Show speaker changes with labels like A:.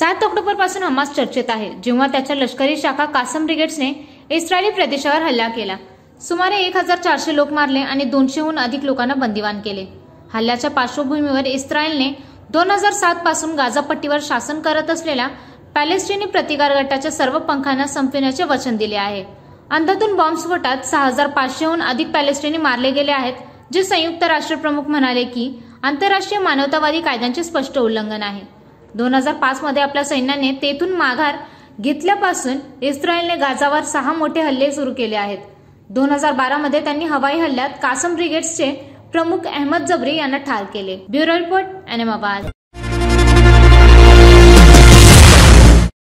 A: सात ऑक्टोबर पासून हमास चर्चेत आहे जेव्हा त्याच्या लष्करी शाखा कासम ब्रिगेड्सने इस्रायली प्रदेशावर हल्ला केला सुमारे एक हजार चारशे लोक मारले आणि दोनशेहून अधिक लोकांना बंदीवान केले हल्ल्याच्या पार्श्वभूमीवर इस्रायलने दोन हजार सात पासून गाझापट्टीवर शासन करत असलेल्या पॅलेस्टिनी प्रतिकार गटाच्या सर्व पंखांना संपविण्याचे वचन दिले आहे अंधातून बॉम्बस्फोटात सहा हजार पाचशेहून अधिक पॅलेस्टिनी मारले गेले आहेत जे संयुक्त राष्ट्रप्रमुख म्हणाले की आंतरराष्ट्रीय मानवतावादी कायद्यांचे स्पष्ट उल्लंघन आहे दोन हजार मध्ये आपल्या सैन्याने तेथून माघार घेतल्यापासून इस्रायलने गाजावर सहा मोठे हल्ले सुरू केले आहेत दोन हजार मध्ये त्यांनी हवाई हल्ल्यात कासम ब्रिगेड्सचे प्रमुख अहमद जबरी यांना ठार केले ब्युरो रिपोर्ट अनेमाबाद